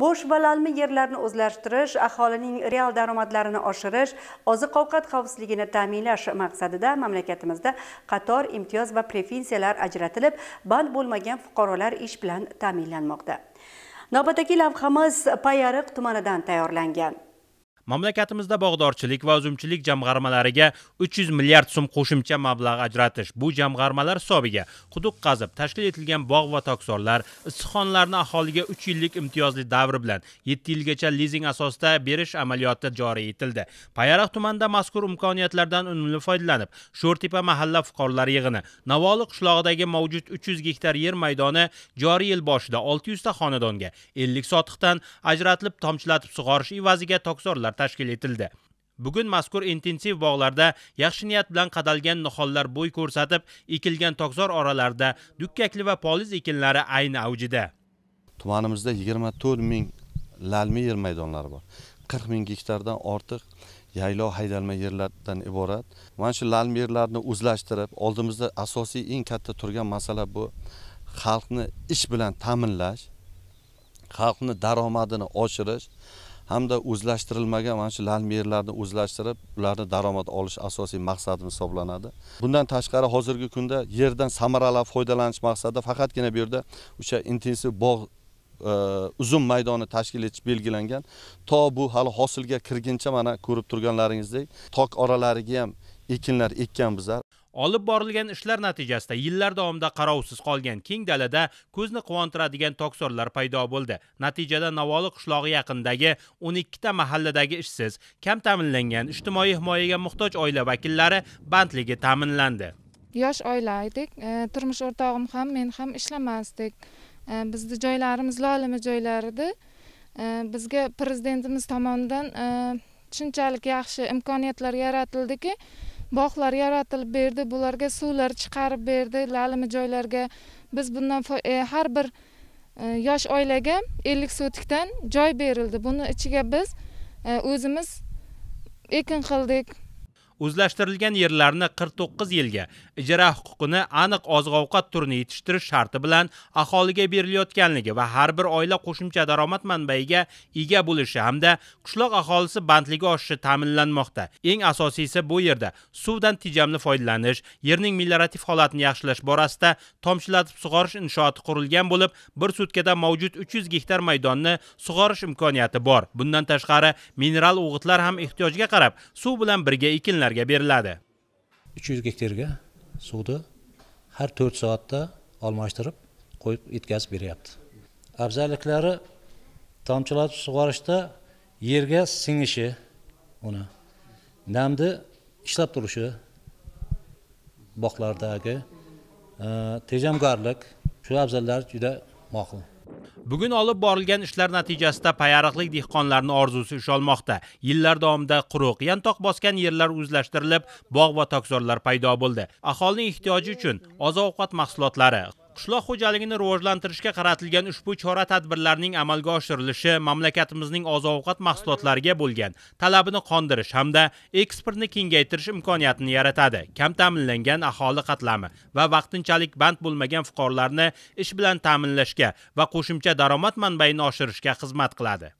bo'sh balalmi yerlarni o'zlashtirish aholining real daromadlarini oshirish oziq ovqat xavfsizligini ta'minlash maqsadida mamlakatimizda qator imtiyoz va preferensiyalar ajratilib band bo'lmagan fuqarolar ish bilan ta'minlanmoqda navbatdagi lavhamiz payariq tumanidan tayyorlangan mamlakatimizda bog'dorchilik va uzumchilik jamg'armalariga 300 milliard so'm qo'shimcha mablag' ajratish bu jamg'armalar hisobiga quduq qazib tashkil etilgan bog' va tokzorlar issiqxonalarni aholiga 3 yillik imtiyozli davr bilan 7 yilgacha lizing asosida berish amaliyoti joriy etildi payariq tumanida mazkur imkoniyatlardan unumli foydalanib sho'rtepa mahalla fuqarolari yig'ini navoli qishlog'idagi mavjud 300 gektar yer maydoni joriy yil boshida 600 ta xonadonga 50 sotixdan ajratilib tomchilatib sug'orish evaziga tokzorlar tashkil etildi bugun mazkur intensiv bog'larda yaxshi niyat bilan qadalgan nihollar bo'y ko'rsatib ekilgan tokzor oralarida dukkakli va poliz ekinlari ayni avjida tumanimizda yigirma to'rt ming lalmi yer maydonlari bor qirq ming gektardan ortiq yaylov haydalma yerlardan iborat mana shu lalmi yerlarni o'zlashtirib oldimizda asosiy eng katta turgan masala bu xalqni ish bilan ta'minlash xalqni daromadini oshirish hamda o'zlashtirilmagan mana shu lal merlarni o'zlashtirib ularni daromad olish asosiy maqsadim hisoblanadi bundan tashqari hozirgi kunda yerdan samarali foydalanish maqsadida faqatgina bu yerda o'sha intensiv bog' e, uzum maydoni tashkil etish belgilangan to bu hali hosilga kirguncha mana ko'rib turganlaringizdek tok oralariga ham ekinlar ekkan bizlar olib borilgan ishlar natijasida yillar davomida qarovsiz qolgan keng dalada ko'zni quvontiradigan toksorlar paydo bo'ldi natijada navoli qishlog'i yaqinidagi 12 ta mahalladagi ishsiz kam ta'minlangan ijtimoiy himoyaga muhtoj oila vakillari bandligi ta'minlandi yosh oila edik e, turmush o'rtog'im ham men ham ishlamasdik e, bizni joylarimiz lolima joylar edi bizga prezidentimiz tomonidan e, shunchalik yaxshi imkoniyatlar yaratildiki bog'lar yaratilib berdi bularga suvlar chiqarib berdi lalimi joylarga biz bundan e, har bir e, yosh oilaga ellik sotikdan joy berildi buni ichiga biz e, o'zimiz ekin qildik o'zlashtirilgan yerlarni 49 yilga ijara huquqini aniq oziq-ovqat turini yetishtirish sharti bilan aholiga berilayotganligi va har bir oila qo'shimcha daromad manbayiga ega bo'lishi hamda qishloq aholisi bandligi oshishi ta'minlanmoqda. Eng asosiysi bu yerda suvdan tejamli foydalanish, yerning millorativ holatini yaxshilash borasida tomchilatib sug'orish inshooti qurilgan bo'lib, bir sutkada mavjud 300 gektar maydonni sug'orish imkoniyati bor. Bundan tashqari mineral o'g'itlar ham ehtiyojga qarab suv bilan birga ekinlanadi. o'zbekistonliklarga beriladi uch yuz gektarga suvni har to'rt soatda almashtirib qo'yib yetkazib beryapti afzalliklari tomchilatib sug'orishda yerga singishi uni namni ishlab turishi bog'lardagi e, tejamkorlik shu afzallari juda ma'qul bugun olib borilgan ishlar natijasida payariqlik dehqonlarni orzusi ushalmoqda yillar davomida quruq yantoq bosgan yerlar o'zlashtirilib bog' va tokzorlar paydo bo'ldi aholining ehtiyoji uchun oziq ovqat mahsulotlari qishloq xo'jaligini rivojlantirishga qaratilgan ushbu chora tadbirlarning amalga oshirilishi mamlakatimizning oziq ovqat mahsulotlariga bo'lgan talabini qondirish hamda eksportni kengaytirish imkoniyatini yaratadi kam ta'minlangan aholi qatlami va vaqtinchalik band bo'lmagan fuqarolarni ish bilan ta'minlashga va qo'shimcha daromad manbayini oshirishga xizmat qiladi